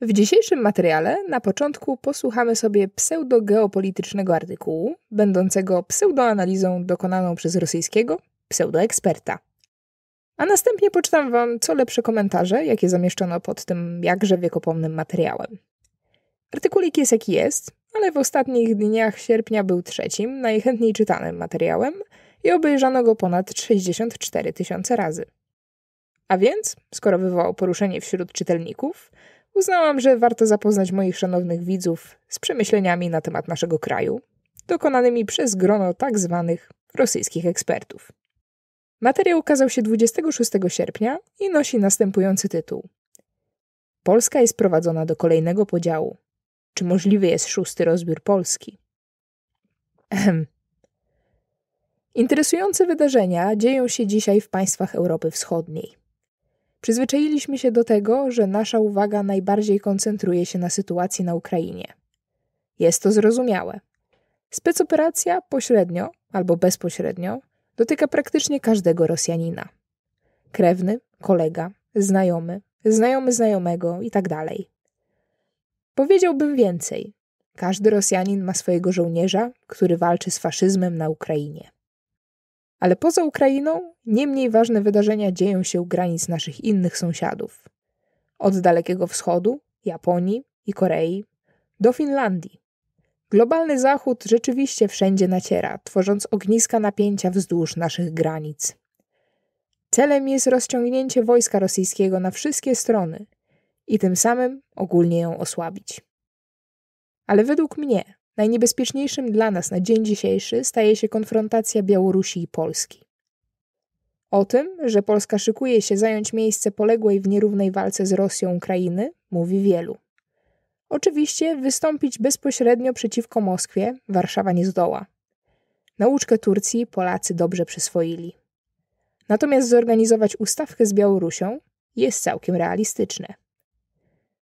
W dzisiejszym materiale na początku posłuchamy sobie pseudogeopolitycznego artykułu, będącego pseudoanalizą dokonaną przez rosyjskiego pseudoeksperta. A następnie poczytam Wam co lepsze komentarze, jakie zamieszczono pod tym jakże wiekopomnym materiałem. Artykulik jest jaki jest, ale w ostatnich dniach sierpnia był trzecim, najchętniej czytanym materiałem i obejrzano go ponad 64 tysiące razy. A więc, skoro wywołał poruszenie wśród czytelników, uznałam, że warto zapoznać moich szanownych widzów z przemyśleniami na temat naszego kraju, dokonanymi przez grono tak zwanych rosyjskich ekspertów. Materiał ukazał się 26 sierpnia i nosi następujący tytuł. Polska jest prowadzona do kolejnego podziału. Czy możliwy jest szósty rozbiór Polski? Ehem. Interesujące wydarzenia dzieją się dzisiaj w państwach Europy Wschodniej. Przyzwyczailiśmy się do tego, że nasza uwaga najbardziej koncentruje się na sytuacji na Ukrainie. Jest to zrozumiałe. Specoperacja pośrednio albo bezpośrednio dotyka praktycznie każdego Rosjanina. Krewny, kolega, znajomy, znajomy znajomego itd. Tak Powiedziałbym więcej. Każdy Rosjanin ma swojego żołnierza, który walczy z faszyzmem na Ukrainie. Ale poza Ukrainą nie mniej ważne wydarzenia dzieją się u granic naszych innych sąsiadów. Od Dalekiego Wschodu, Japonii i Korei do Finlandii. Globalny Zachód rzeczywiście wszędzie naciera, tworząc ogniska napięcia wzdłuż naszych granic. Celem jest rozciągnięcie wojska rosyjskiego na wszystkie strony i tym samym ogólnie ją osłabić. Ale według mnie Najniebezpieczniejszym dla nas na dzień dzisiejszy staje się konfrontacja Białorusi i Polski. O tym, że Polska szykuje się zająć miejsce poległej w nierównej walce z Rosją Ukrainy, mówi wielu. Oczywiście wystąpić bezpośrednio przeciwko Moskwie Warszawa nie zdoła. Nauczkę Turcji Polacy dobrze przyswoili. Natomiast zorganizować ustawkę z Białorusią jest całkiem realistyczne.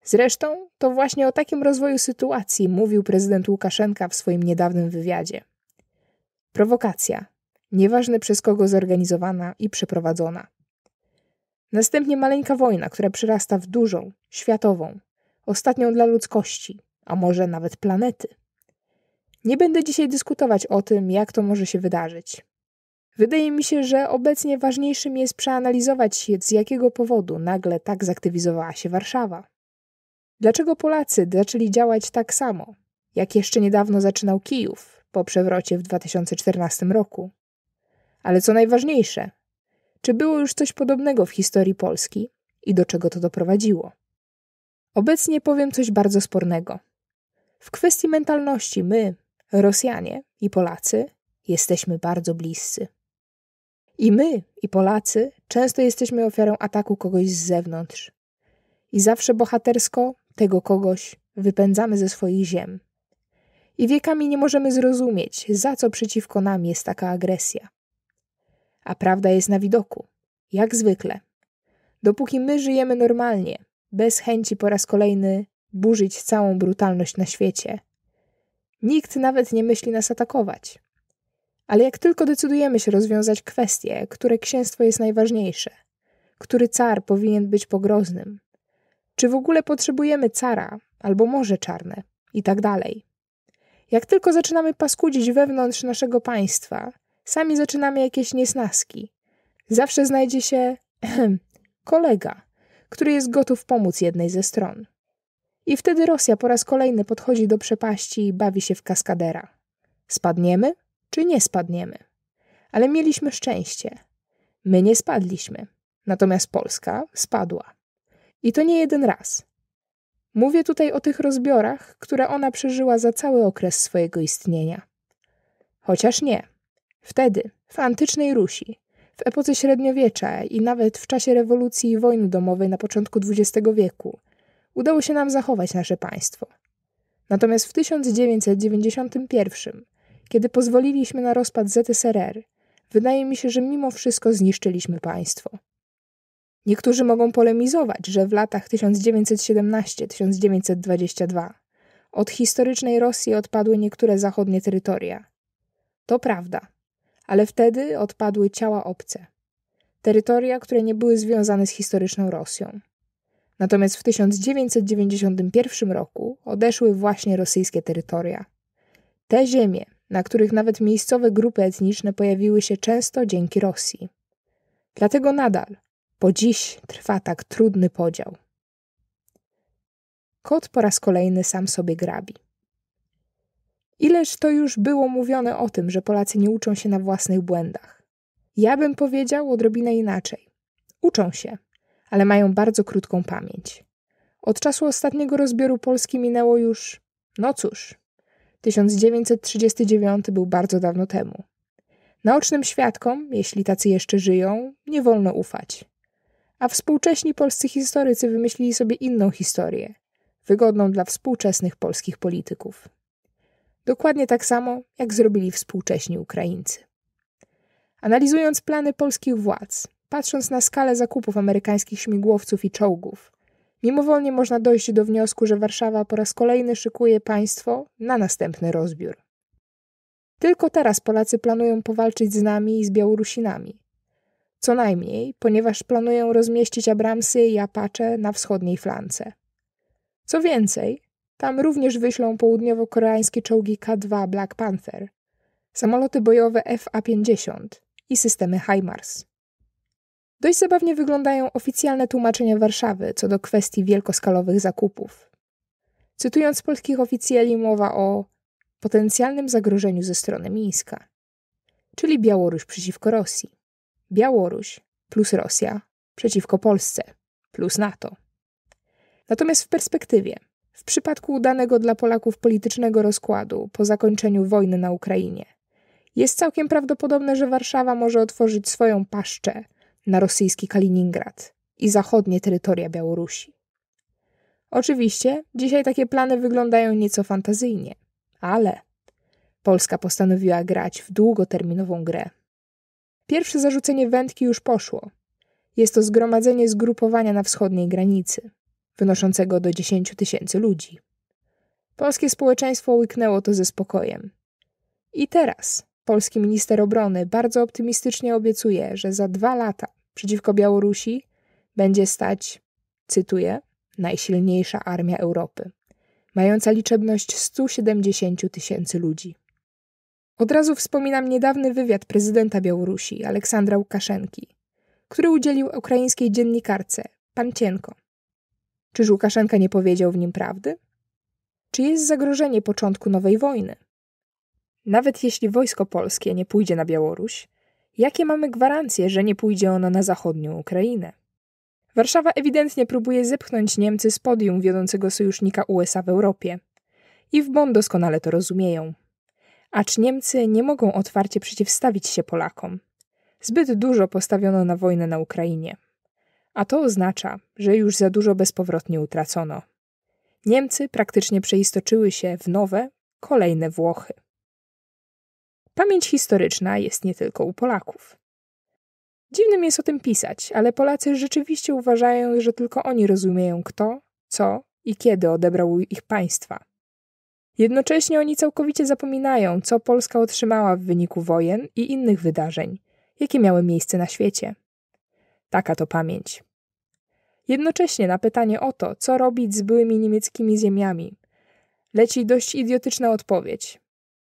Zresztą to właśnie o takim rozwoju sytuacji mówił prezydent Łukaszenka w swoim niedawnym wywiadzie. Prowokacja, nieważne przez kogo zorganizowana i przeprowadzona. Następnie maleńka wojna, która przerasta w dużą, światową, ostatnią dla ludzkości, a może nawet planety. Nie będę dzisiaj dyskutować o tym, jak to może się wydarzyć. Wydaje mi się, że obecnie ważniejszym jest przeanalizować, z jakiego powodu nagle tak zaktywizowała się Warszawa. Dlaczego Polacy zaczęli działać tak samo, jak jeszcze niedawno zaczynał Kijów po przewrocie w 2014 roku? Ale co najważniejsze, czy było już coś podobnego w historii Polski i do czego to doprowadziło? Obecnie powiem coś bardzo spornego. W kwestii mentalności my, Rosjanie i Polacy, jesteśmy bardzo bliscy. I my, i Polacy, często jesteśmy ofiarą ataku kogoś z zewnątrz. I zawsze bohatersko tego kogoś wypędzamy ze swoich ziem. I wiekami nie możemy zrozumieć, za co przeciwko nam jest taka agresja. A prawda jest na widoku, jak zwykle. Dopóki my żyjemy normalnie, bez chęci po raz kolejny burzyć całą brutalność na świecie, nikt nawet nie myśli nas atakować. Ale jak tylko decydujemy się rozwiązać kwestie, które księstwo jest najważniejsze, który car powinien być pogroznym, czy w ogóle potrzebujemy cara albo morze czarne i tak dalej. Jak tylko zaczynamy paskudzić wewnątrz naszego państwa, sami zaczynamy jakieś niesnaski. Zawsze znajdzie się kolega, który jest gotów pomóc jednej ze stron. I wtedy Rosja po raz kolejny podchodzi do przepaści i bawi się w kaskadera. Spadniemy czy nie spadniemy? Ale mieliśmy szczęście. My nie spadliśmy, natomiast Polska spadła. I to nie jeden raz. Mówię tutaj o tych rozbiorach, które ona przeżyła za cały okres swojego istnienia. Chociaż nie. Wtedy, w antycznej Rusi, w epoce średniowiecza i nawet w czasie rewolucji i wojny domowej na początku XX wieku, udało się nam zachować nasze państwo. Natomiast w 1991, kiedy pozwoliliśmy na rozpad ZSRR, wydaje mi się, że mimo wszystko zniszczyliśmy państwo. Niektórzy mogą polemizować, że w latach 1917-1922 od historycznej Rosji odpadły niektóre zachodnie terytoria. To prawda, ale wtedy odpadły ciała obce. Terytoria, które nie były związane z historyczną Rosją. Natomiast w 1991 roku odeszły właśnie rosyjskie terytoria. Te ziemie, na których nawet miejscowe grupy etniczne pojawiły się często dzięki Rosji. Dlatego nadal bo dziś trwa tak trudny podział. Kot po raz kolejny sam sobie grabi. Ileż to już było mówione o tym, że Polacy nie uczą się na własnych błędach. Ja bym powiedział odrobinę inaczej. Uczą się, ale mają bardzo krótką pamięć. Od czasu ostatniego rozbioru Polski minęło już, no cóż, 1939 był bardzo dawno temu. Naocznym świadkom, jeśli tacy jeszcze żyją, nie wolno ufać a współcześni polscy historycy wymyślili sobie inną historię, wygodną dla współczesnych polskich polityków. Dokładnie tak samo, jak zrobili współcześni Ukraińcy. Analizując plany polskich władz, patrząc na skalę zakupów amerykańskich śmigłowców i czołgów, mimowolnie można dojść do wniosku, że Warszawa po raz kolejny szykuje państwo na następny rozbiór. Tylko teraz Polacy planują powalczyć z nami i z Białorusinami, co najmniej, ponieważ planują rozmieścić Abramsy i Apache na wschodniej flance. Co więcej, tam również wyślą południowo-koreańskie czołgi K-2 Black Panther, samoloty bojowe FA-50 i systemy HIMARS. Dość zabawnie wyglądają oficjalne tłumaczenia Warszawy co do kwestii wielkoskalowych zakupów. Cytując polskich oficjeli, mowa o potencjalnym zagrożeniu ze strony Mińska, czyli Białoruś przeciwko Rosji. Białoruś plus Rosja przeciwko Polsce plus NATO. Natomiast w perspektywie, w przypadku udanego dla Polaków politycznego rozkładu po zakończeniu wojny na Ukrainie, jest całkiem prawdopodobne, że Warszawa może otworzyć swoją paszczę na rosyjski Kaliningrad i zachodnie terytoria Białorusi. Oczywiście dzisiaj takie plany wyglądają nieco fantazyjnie, ale Polska postanowiła grać w długoterminową grę Pierwsze zarzucenie wędki już poszło. Jest to zgromadzenie zgrupowania na wschodniej granicy, wynoszącego do 10 tysięcy ludzi. Polskie społeczeństwo łyknęło to ze spokojem. I teraz polski minister obrony bardzo optymistycznie obiecuje, że za dwa lata przeciwko Białorusi będzie stać, cytuję, najsilniejsza armia Europy, mająca liczebność 170 tysięcy ludzi. Od razu wspominam niedawny wywiad prezydenta Białorusi, Aleksandra Łukaszenki, który udzielił ukraińskiej dziennikarce, Pancienko. Czyż Łukaszenka nie powiedział w nim prawdy? Czy jest zagrożenie początku nowej wojny? Nawet jeśli wojsko polskie nie pójdzie na Białoruś, jakie mamy gwarancje, że nie pójdzie ono na zachodnią Ukrainę? Warszawa ewidentnie próbuje zepchnąć Niemcy z podium wiodącego sojusznika USA w Europie. I w Bonn doskonale to rozumieją acz Niemcy nie mogą otwarcie przeciwstawić się Polakom. Zbyt dużo postawiono na wojnę na Ukrainie. A to oznacza, że już za dużo bezpowrotnie utracono. Niemcy praktycznie przeistoczyły się w nowe, kolejne Włochy. Pamięć historyczna jest nie tylko u Polaków. Dziwnym jest o tym pisać, ale Polacy rzeczywiście uważają, że tylko oni rozumieją kto, co i kiedy odebrał ich państwa, Jednocześnie oni całkowicie zapominają, co Polska otrzymała w wyniku wojen i innych wydarzeń, jakie miały miejsce na świecie. Taka to pamięć. Jednocześnie na pytanie o to, co robić z byłymi niemieckimi ziemiami, leci dość idiotyczna odpowiedź.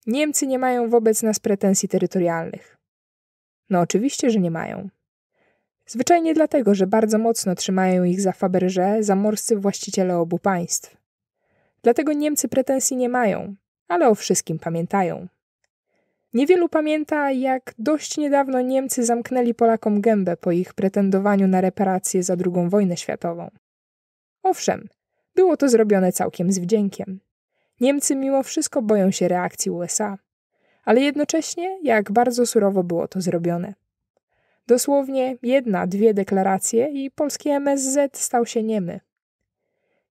Niemcy nie mają wobec nas pretensji terytorialnych. No oczywiście, że nie mają. Zwyczajnie dlatego, że bardzo mocno trzymają ich za Faberże zamorscy właściciele obu państw. Dlatego Niemcy pretensji nie mają, ale o wszystkim pamiętają. Niewielu pamięta, jak dość niedawno Niemcy zamknęli Polakom gębę po ich pretendowaniu na reparacje za II wojnę światową. Owszem, było to zrobione całkiem z wdziękiem. Niemcy mimo wszystko boją się reakcji USA, ale jednocześnie jak bardzo surowo było to zrobione. Dosłownie jedna, dwie deklaracje i polski MSZ stał się niemy.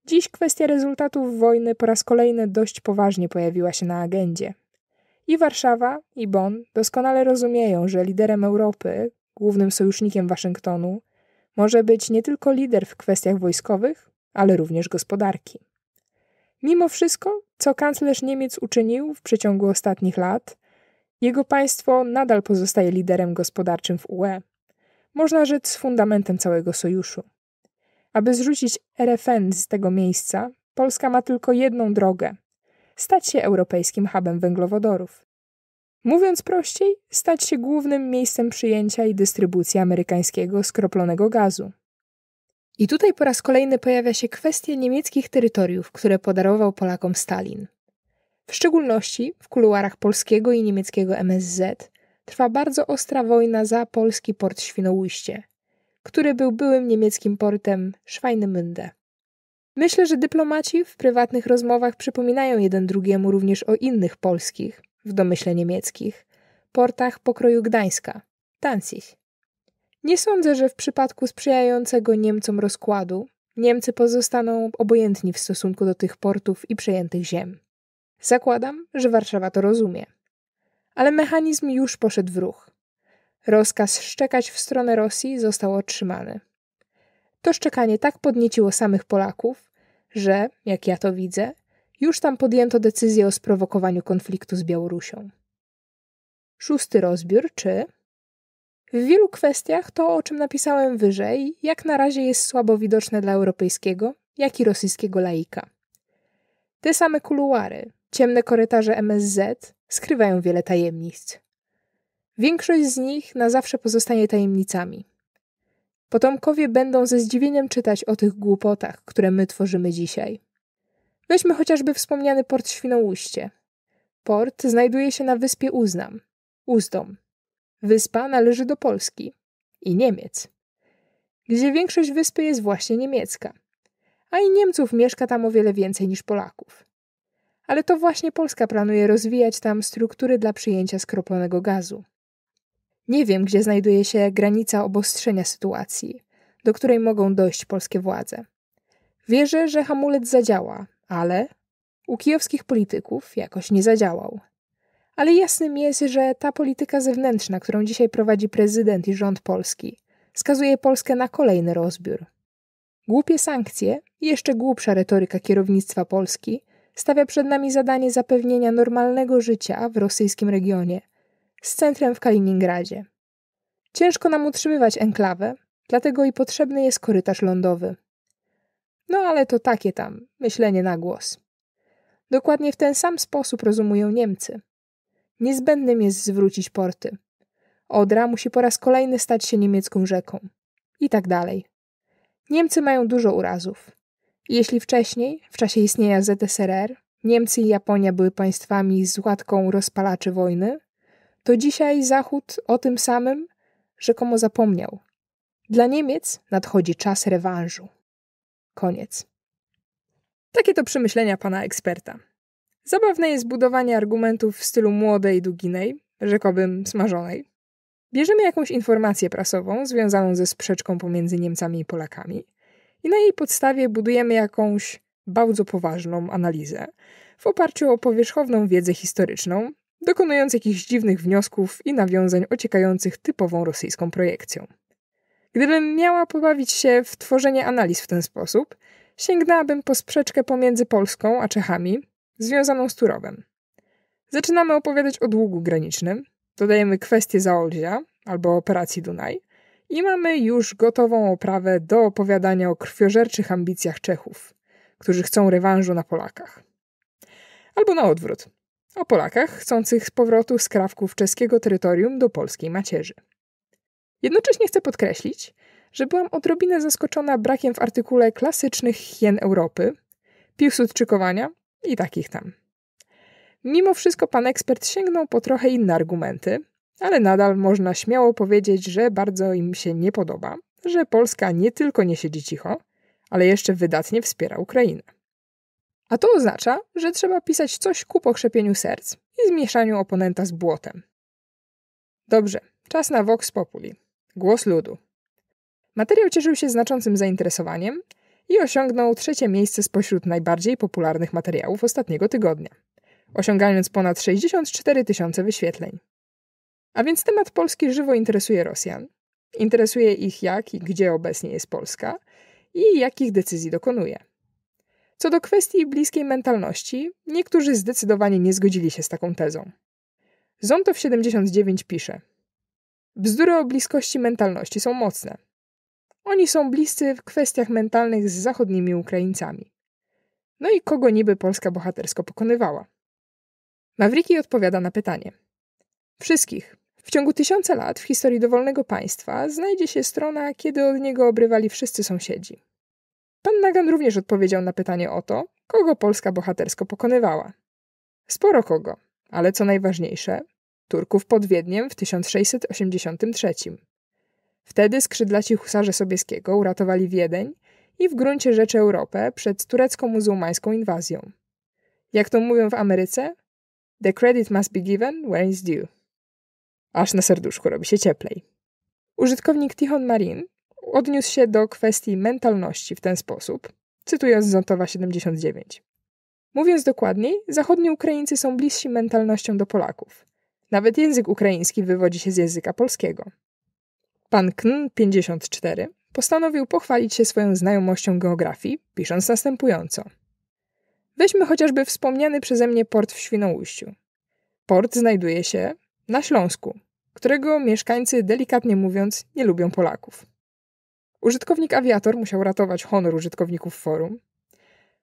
Dziś kwestia rezultatów wojny po raz kolejny dość poważnie pojawiła się na agendzie. I Warszawa, i Bonn doskonale rozumieją, że liderem Europy, głównym sojusznikiem Waszyngtonu, może być nie tylko lider w kwestiach wojskowych, ale również gospodarki. Mimo wszystko, co kanclerz Niemiec uczynił w przeciągu ostatnich lat, jego państwo nadal pozostaje liderem gospodarczym w UE. Można rzec z fundamentem całego sojuszu. Aby zrzucić RFN z tego miejsca, Polska ma tylko jedną drogę stać się europejskim hubem węglowodorów. Mówiąc prościej, stać się głównym miejscem przyjęcia i dystrybucji amerykańskiego skroplonego gazu. I tutaj po raz kolejny pojawia się kwestia niemieckich terytoriów, które podarował Polakom Stalin. W szczególności w kuluarach polskiego i niemieckiego MSZ trwa bardzo ostra wojna za polski port Świnoujście, który był byłym niemieckim portem Schweinemünde. Myślę, że dyplomaci w prywatnych rozmowach przypominają jeden drugiemu również o innych polskich, w domyśle niemieckich, portach pokroju Gdańska, Danzig. Nie sądzę, że w przypadku sprzyjającego Niemcom rozkładu Niemcy pozostaną obojętni w stosunku do tych portów i przejętych ziem. Zakładam, że Warszawa to rozumie. Ale mechanizm już poszedł w ruch. Rozkaz szczekać w stronę Rosji został otrzymany. To szczekanie tak podnieciło samych Polaków, że, jak ja to widzę, już tam podjęto decyzję o sprowokowaniu konfliktu z Białorusią. Szósty rozbiór, czy w wielu kwestiach to, o czym napisałem wyżej, jak na razie jest słabo widoczne dla europejskiego, jak i rosyjskiego laika. Te same kuluary, ciemne korytarze MSZ skrywają wiele tajemnic. Większość z nich na zawsze pozostanie tajemnicami. Potomkowie będą ze zdziwieniem czytać o tych głupotach, które my tworzymy dzisiaj. Weźmy chociażby wspomniany port Świnoujście. Port znajduje się na wyspie Uznam, Uzdom. Wyspa należy do Polski i Niemiec, gdzie większość wyspy jest właśnie niemiecka, a i Niemców mieszka tam o wiele więcej niż Polaków. Ale to właśnie Polska planuje rozwijać tam struktury dla przyjęcia skroplonego gazu. Nie wiem, gdzie znajduje się granica obostrzenia sytuacji, do której mogą dojść polskie władze. Wierzę, że hamulec zadziała, ale u kijowskich polityków jakoś nie zadziałał. Ale jasnym jest, że ta polityka zewnętrzna, którą dzisiaj prowadzi prezydent i rząd polski, skazuje Polskę na kolejny rozbiór. Głupie sankcje i jeszcze głupsza retoryka kierownictwa Polski stawia przed nami zadanie zapewnienia normalnego życia w rosyjskim regionie – z centrem w Kaliningradzie. Ciężko nam utrzymywać enklawę, dlatego i potrzebny jest korytarz lądowy. No ale to takie tam, myślenie na głos. Dokładnie w ten sam sposób rozumują Niemcy. Niezbędnym jest zwrócić porty. Odra musi po raz kolejny stać się niemiecką rzeką. I tak dalej. Niemcy mają dużo urazów. Jeśli wcześniej, w czasie istnienia ZSRR, Niemcy i Japonia były państwami z łatką rozpalaczy wojny, to dzisiaj Zachód o tym samym rzekomo zapomniał. Dla Niemiec nadchodzi czas rewanżu. Koniec. Takie to przemyślenia pana eksperta. Zabawne jest budowanie argumentów w stylu młodej Duginej, rzekowym smażonej. Bierzemy jakąś informację prasową związaną ze sprzeczką pomiędzy Niemcami i Polakami i na jej podstawie budujemy jakąś bardzo poważną analizę w oparciu o powierzchowną wiedzę historyczną, dokonując jakichś dziwnych wniosków i nawiązań ociekających typową rosyjską projekcją. Gdybym miała pobawić się w tworzenie analiz w ten sposób, sięgnęłabym po sprzeczkę pomiędzy Polską a Czechami, związaną z Turowem. Zaczynamy opowiadać o długu granicznym, dodajemy kwestię Zaolzia albo operacji Dunaj i mamy już gotową oprawę do opowiadania o krwiożerczych ambicjach Czechów, którzy chcą rewanżu na Polakach. Albo na odwrót o Polakach chcących z powrotu z krawków czeskiego terytorium do polskiej macierzy. Jednocześnie chcę podkreślić, że byłam odrobinę zaskoczona brakiem w artykule klasycznych hien Europy, piłsudczykowania i takich tam. Mimo wszystko pan ekspert sięgnął po trochę inne argumenty, ale nadal można śmiało powiedzieć, że bardzo im się nie podoba, że Polska nie tylko nie siedzi cicho, ale jeszcze wydatnie wspiera Ukrainę. A to oznacza, że trzeba pisać coś ku pokrzepieniu serc i zmieszaniu oponenta z błotem. Dobrze, czas na Vox Populi. Głos ludu. Materiał cieszył się znaczącym zainteresowaniem i osiągnął trzecie miejsce spośród najbardziej popularnych materiałów ostatniego tygodnia, osiągając ponad 64 tysiące wyświetleń. A więc temat Polski żywo interesuje Rosjan. Interesuje ich jak i gdzie obecnie jest Polska i jakich decyzji dokonuje. Co do kwestii bliskiej mentalności, niektórzy zdecydowanie nie zgodzili się z taką tezą. Zontow 79 pisze: Bzdury o bliskości mentalności są mocne. Oni są bliscy w kwestiach mentalnych z zachodnimi Ukraińcami. No i kogo niby Polska bohatersko pokonywała? Mavriki odpowiada na pytanie. Wszystkich. W ciągu tysiąca lat w historii dowolnego państwa znajdzie się strona, kiedy od niego obrywali wszyscy sąsiedzi. Pan Nagan również odpowiedział na pytanie o to, kogo Polska bohatersko pokonywała. Sporo kogo, ale co najważniejsze, Turków pod Wiedniem w 1683. Wtedy skrzydlaci husarze Sobieskiego uratowali Wiedeń i w gruncie rzeczy Europę przed turecko-muzułmańską inwazją. Jak to mówią w Ameryce? The credit must be given where it's due. Aż na serduszku robi się cieplej. Użytkownik Tichon Marin odniósł się do kwestii mentalności w ten sposób, cytując Zontowa 79. Mówiąc dokładniej, zachodni Ukraińcy są bliżsi mentalnością do Polaków. Nawet język ukraiński wywodzi się z języka polskiego. Pan Kn 54 postanowił pochwalić się swoją znajomością geografii, pisząc następująco. Weźmy chociażby wspomniany przeze mnie port w Świnoujściu. Port znajduje się na Śląsku, którego mieszkańcy delikatnie mówiąc nie lubią Polaków. Użytkownik awiator musiał ratować honor użytkowników forum.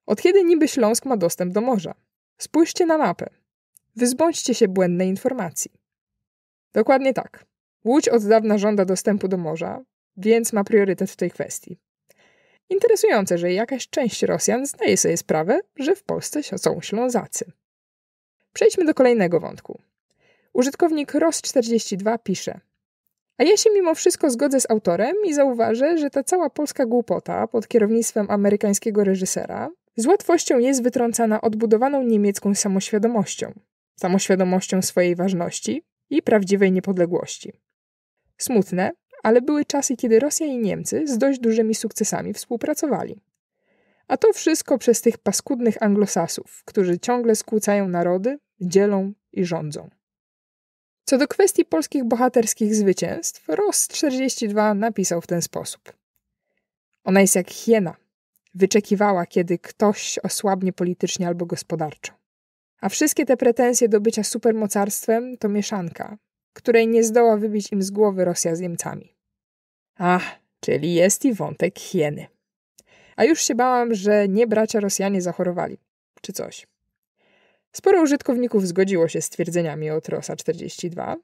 Od kiedy niby Śląsk ma dostęp do morza? Spójrzcie na mapę. Wyzbądźcie się błędnej informacji. Dokładnie tak. Łódź od dawna żąda dostępu do morza, więc ma priorytet w tej kwestii. Interesujące, że jakaś część Rosjan zdaje sobie sprawę, że w Polsce są Ślązacy. Przejdźmy do kolejnego wątku. Użytkownik ROS42 pisze – a ja się mimo wszystko zgodzę z autorem i zauważę, że ta cała polska głupota pod kierownictwem amerykańskiego reżysera z łatwością jest wytrącana odbudowaną niemiecką samoświadomością, samoświadomością swojej ważności i prawdziwej niepodległości. Smutne, ale były czasy, kiedy Rosja i Niemcy z dość dużymi sukcesami współpracowali. A to wszystko przez tych paskudnych anglosasów, którzy ciągle skłócają narody, dzielą i rządzą. Co do kwestii polskich bohaterskich zwycięstw, Ross 42 napisał w ten sposób. Ona jest jak hiena. Wyczekiwała, kiedy ktoś osłabnie politycznie albo gospodarczo. A wszystkie te pretensje do bycia supermocarstwem to mieszanka, której nie zdoła wybić im z głowy Rosja z Niemcami. Ach, czyli jest i wątek hieny. A już się bałam, że nie bracia Rosjanie zachorowali, czy coś. Sporo użytkowników zgodziło się z twierdzeniami o Trosa 42,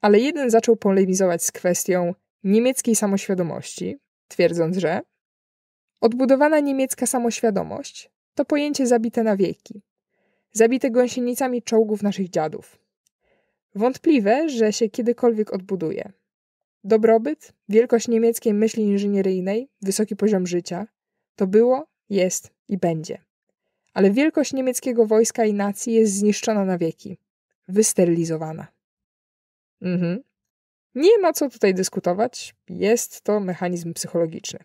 ale jeden zaczął polemizować z kwestią niemieckiej samoświadomości, twierdząc, że odbudowana niemiecka samoświadomość to pojęcie zabite na wieki, zabite gąsienicami czołgów naszych dziadów. Wątpliwe, że się kiedykolwiek odbuduje. Dobrobyt, wielkość niemieckiej myśli inżynieryjnej, wysoki poziom życia to było, jest i będzie ale wielkość niemieckiego wojska i nacji jest zniszczona na wieki, wysterylizowana. Mhm. Nie ma co tutaj dyskutować, jest to mechanizm psychologiczny.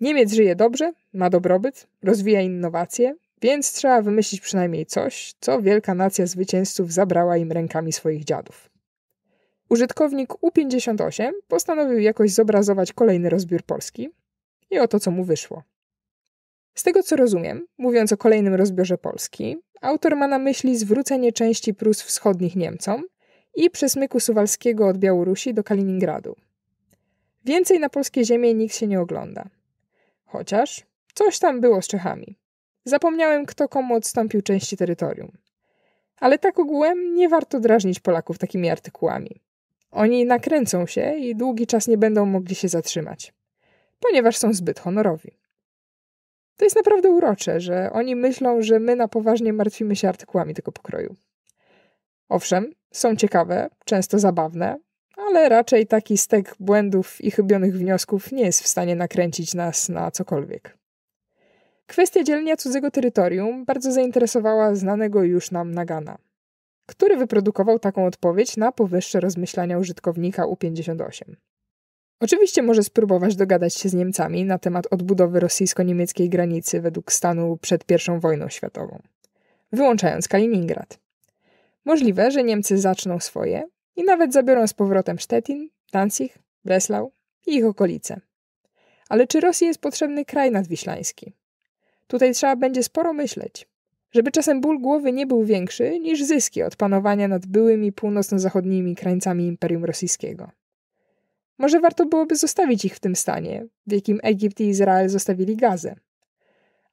Niemiec żyje dobrze, ma dobrobyt, rozwija innowacje, więc trzeba wymyślić przynajmniej coś, co wielka nacja zwycięzców zabrała im rękami swoich dziadów. Użytkownik U58 postanowił jakoś zobrazować kolejny rozbiór Polski i oto co mu wyszło. Z tego co rozumiem, mówiąc o kolejnym rozbiorze Polski, autor ma na myśli zwrócenie części Prus wschodnich Niemcom i przesmyku suwalskiego od Białorusi do Kaliningradu. Więcej na polskie ziemię nikt się nie ogląda. Chociaż coś tam było z Czechami. Zapomniałem, kto komu odstąpił części terytorium. Ale tak ogółem nie warto drażnić Polaków takimi artykułami. Oni nakręcą się i długi czas nie będą mogli się zatrzymać, ponieważ są zbyt honorowi. To jest naprawdę urocze, że oni myślą, że my na poważnie martwimy się artykułami tego pokroju. Owszem, są ciekawe, często zabawne, ale raczej taki stek błędów i chybionych wniosków nie jest w stanie nakręcić nas na cokolwiek. Kwestia dzielenia cudzego terytorium bardzo zainteresowała znanego już nam Nagana, który wyprodukował taką odpowiedź na powyższe rozmyślania użytkownika U58. Oczywiście może spróbować dogadać się z Niemcami na temat odbudowy rosyjsko-niemieckiej granicy według stanu przed I wojną światową, wyłączając Kaliningrad. Możliwe, że Niemcy zaczną swoje i nawet zabiorą z powrotem Sztetin, Danzig, Breslau i ich okolice. Ale czy Rosji jest potrzebny kraj nadwiślański? Tutaj trzeba będzie sporo myśleć, żeby czasem ból głowy nie był większy niż zyski od panowania nad byłymi północno-zachodnimi krańcami Imperium Rosyjskiego. Może warto byłoby zostawić ich w tym stanie, w jakim Egipt i Izrael zostawili Gazę.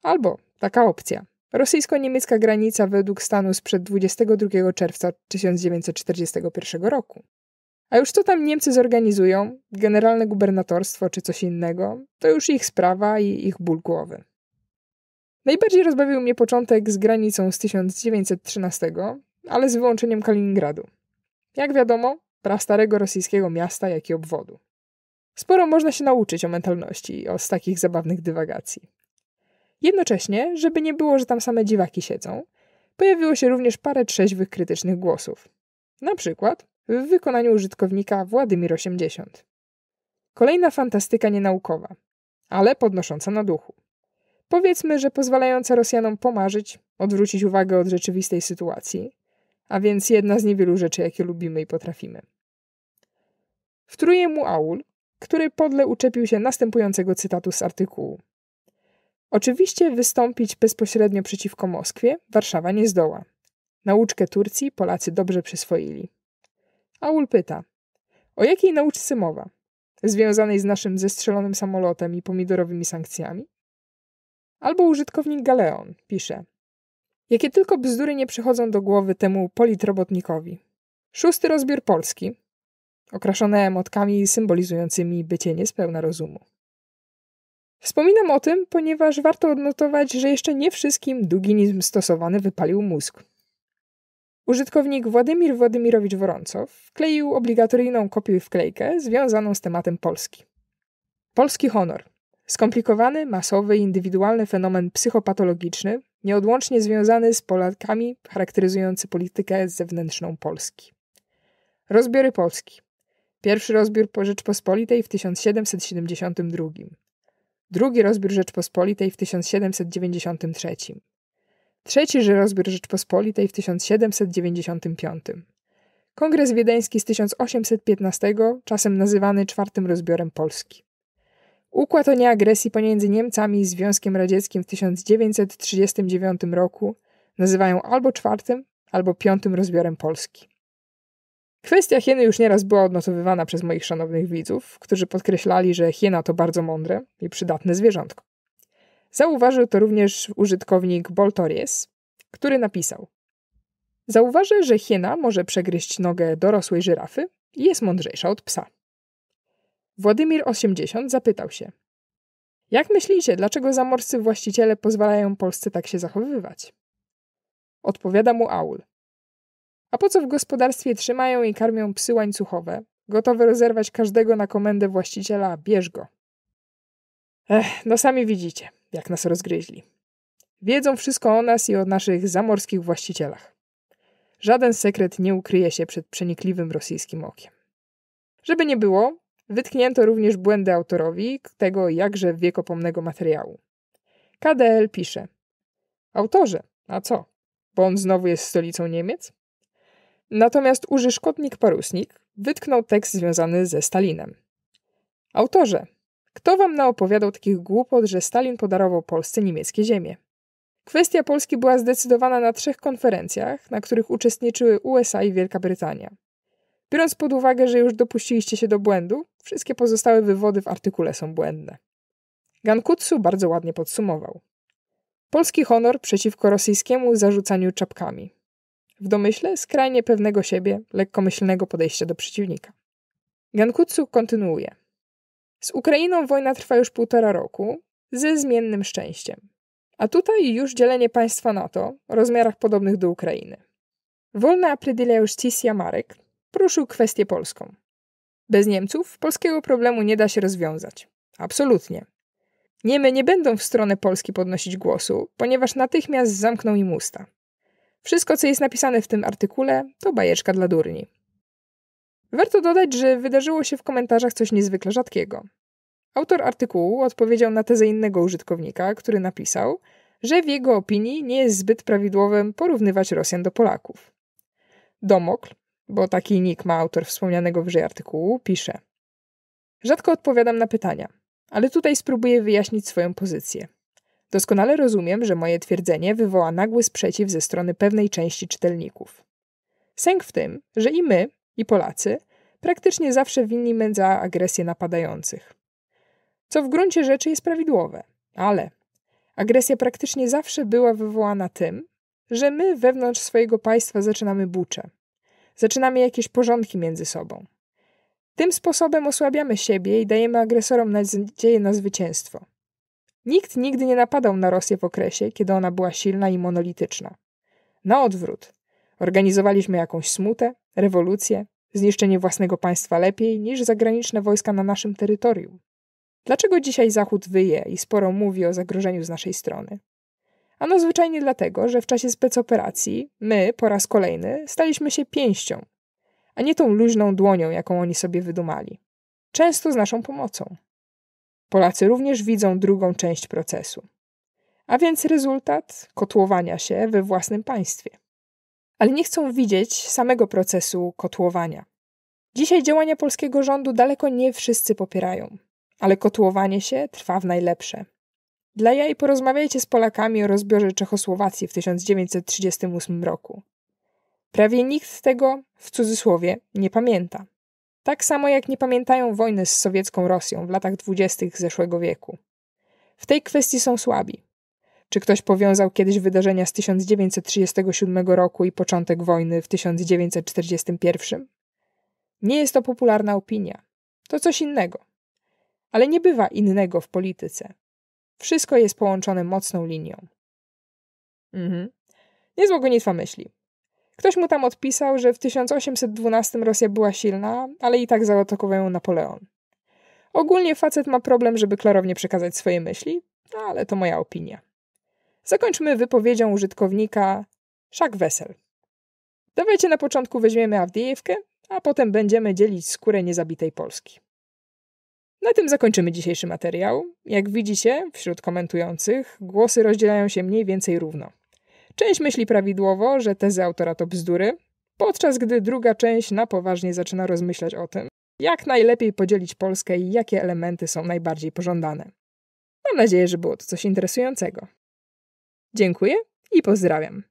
Albo taka opcja. Rosyjsko-niemiecka granica według stanu sprzed 22 czerwca 1941 roku. A już co tam Niemcy zorganizują, generalne gubernatorstwo czy coś innego, to już ich sprawa i ich ból głowy. Najbardziej rozbawił mnie początek z granicą z 1913, ale z wyłączeniem Kaliningradu. Jak wiadomo, prastarego rosyjskiego miasta, jak i obwodu. Sporo można się nauczyć o mentalności i o z takich zabawnych dywagacji. Jednocześnie, żeby nie było, że tam same dziwaki siedzą, pojawiło się również parę trzeźwych krytycznych głosów. Na przykład w wykonaniu użytkownika Władimir 80. Kolejna fantastyka nienaukowa, ale podnosząca na duchu. Powiedzmy, że pozwalająca Rosjanom pomarzyć, odwrócić uwagę od rzeczywistej sytuacji, a więc jedna z niewielu rzeczy, jakie lubimy i potrafimy wtruje mu Aul, który podle uczepił się następującego cytatu z artykułu. Oczywiście wystąpić bezpośrednio przeciwko Moskwie Warszawa nie zdoła. Nauczkę Turcji Polacy dobrze przyswoili. Aul pyta: O jakiej nauczce mowa? Związanej z naszym zestrzelonym samolotem i pomidorowymi sankcjami? Albo użytkownik Galeon pisze: Jakie tylko bzdury nie przychodzą do głowy temu politrobotnikowi. Szósty rozbiór Polski, okraszone emotkami symbolizującymi bycie niespełna rozumu. Wspominam o tym, ponieważ warto odnotować, że jeszcze nie wszystkim duginizm stosowany wypalił mózg. Użytkownik Władimir Władimirowicz Woroncow wkleił obligatoryjną kopię wklejkę związaną z tematem Polski. Polski honor. Skomplikowany, masowy, indywidualny fenomen psychopatologiczny, nieodłącznie związany z Polakami, charakteryzujący politykę zewnętrzną Polski. Rozbiory Polski. Pierwszy rozbiór po Rzeczpospolitej w 1772. Drugi rozbiór Rzeczpospolitej w 1793. Trzeci że rozbiór Rzeczpospolitej w 1795. Kongres Wiedeński z 1815, czasem nazywany czwartym rozbiorem Polski. Układ o nieagresji pomiędzy Niemcami i Związkiem Radzieckim w 1939 roku nazywają albo czwartym, albo piątym rozbiorem Polski. Kwestia hieny już nieraz była odnotowywana przez moich szanownych widzów, którzy podkreślali, że hiena to bardzo mądre i przydatne zwierzątko. Zauważył to również użytkownik Boltories, który napisał: Zauważę, że hiena może przegryźć nogę dorosłej żyrafy i jest mądrzejsza od psa. Władimir 80 zapytał się: Jak myślicie, dlaczego zamorscy właściciele pozwalają Polsce tak się zachowywać? Odpowiada mu Aul. A po co w gospodarstwie trzymają i karmią psy łańcuchowe, gotowe rozerwać każdego na komendę właściciela, bierz go. Ech, no sami widzicie, jak nas rozgryźli. Wiedzą wszystko o nas i o naszych zamorskich właścicielach. Żaden sekret nie ukryje się przed przenikliwym rosyjskim okiem. Żeby nie było, wytknięto również błędy autorowi tego jakże wiekopomnego materiału. KDL pisze: Autorze, a co? Bo on znowu jest stolicą Niemiec? Natomiast użyszkodnik Parusnik wytknął tekst związany ze Stalinem. Autorze, kto wam naopowiadał takich głupot, że Stalin podarował Polsce niemieckie ziemie? Kwestia Polski była zdecydowana na trzech konferencjach, na których uczestniczyły USA i Wielka Brytania. Biorąc pod uwagę, że już dopuściliście się do błędu, wszystkie pozostałe wywody w artykule są błędne. Gankutsu bardzo ładnie podsumował. Polski honor przeciwko rosyjskiemu zarzucaniu czapkami w domyśle skrajnie pewnego siebie, lekkomyślnego podejścia do przeciwnika. Gankutsu kontynuuje. Z Ukrainą wojna trwa już półtora roku, ze zmiennym szczęściem. A tutaj już dzielenie państwa NATO o rozmiarach podobnych do Ukrainy. Wolna już Cisja Marek poruszył kwestię polską. Bez Niemców polskiego problemu nie da się rozwiązać. Absolutnie. Niemy nie będą w stronę Polski podnosić głosu, ponieważ natychmiast zamkną im usta. Wszystko, co jest napisane w tym artykule, to bajeczka dla durni. Warto dodać, że wydarzyło się w komentarzach coś niezwykle rzadkiego. Autor artykułu odpowiedział na tezę innego użytkownika, który napisał, że w jego opinii nie jest zbyt prawidłowym porównywać Rosjan do Polaków. Domokl, bo taki nick ma autor wspomnianego wyżej artykułu, pisze: Rzadko odpowiadam na pytania, ale tutaj spróbuję wyjaśnić swoją pozycję. Doskonale rozumiem, że moje twierdzenie wywoła nagły sprzeciw ze strony pewnej części czytelników. Sęk w tym, że i my, i Polacy, praktycznie zawsze winni za agresję napadających. Co w gruncie rzeczy jest prawidłowe, ale agresja praktycznie zawsze była wywołana tym, że my wewnątrz swojego państwa zaczynamy bucze. Zaczynamy jakieś porządki między sobą. Tym sposobem osłabiamy siebie i dajemy agresorom nadzieję na zwycięstwo. Nikt nigdy nie napadał na Rosję w okresie, kiedy ona była silna i monolityczna. Na odwrót, organizowaliśmy jakąś smutę, rewolucję, zniszczenie własnego państwa lepiej niż zagraniczne wojska na naszym terytorium. Dlaczego dzisiaj Zachód wyje i sporo mówi o zagrożeniu z naszej strony? Ano zwyczajnie dlatego, że w czasie specoperacji my po raz kolejny staliśmy się pięścią, a nie tą luźną dłonią, jaką oni sobie wydumali. Często z naszą pomocą. Polacy również widzą drugą część procesu, a więc rezultat kotłowania się we własnym państwie. Ale nie chcą widzieć samego procesu kotłowania. Dzisiaj działania polskiego rządu daleko nie wszyscy popierają, ale kotłowanie się trwa w najlepsze. Dla jaj porozmawiajcie z Polakami o rozbiorze Czechosłowacji w 1938 roku. Prawie nikt tego, w cudzysłowie, nie pamięta. Tak samo jak nie pamiętają wojny z sowiecką Rosją w latach dwudziestych zeszłego wieku. W tej kwestii są słabi. Czy ktoś powiązał kiedyś wydarzenia z 1937 roku i początek wojny w 1941? Nie jest to popularna opinia. To coś innego. Ale nie bywa innego w polityce. Wszystko jest połączone mocną linią. Mhm. Niezła gonitwa myśli. Ktoś mu tam odpisał, że w 1812 Rosja była silna, ale i tak zaatakował ją Napoleon. Ogólnie facet ma problem, żeby klarownie przekazać swoje myśli, no ale to moja opinia. Zakończmy wypowiedzią użytkownika Szak Wesel. Dawajcie na początku weźmiemy Awdiejewkę, a potem będziemy dzielić skórę niezabitej Polski. Na tym zakończymy dzisiejszy materiał. Jak widzicie, wśród komentujących głosy rozdzielają się mniej więcej równo. Część myśli prawidłowo, że tezy autora to bzdury, podczas gdy druga część na poważnie zaczyna rozmyślać o tym, jak najlepiej podzielić Polskę i jakie elementy są najbardziej pożądane. Mam nadzieję, że było to coś interesującego. Dziękuję i pozdrawiam.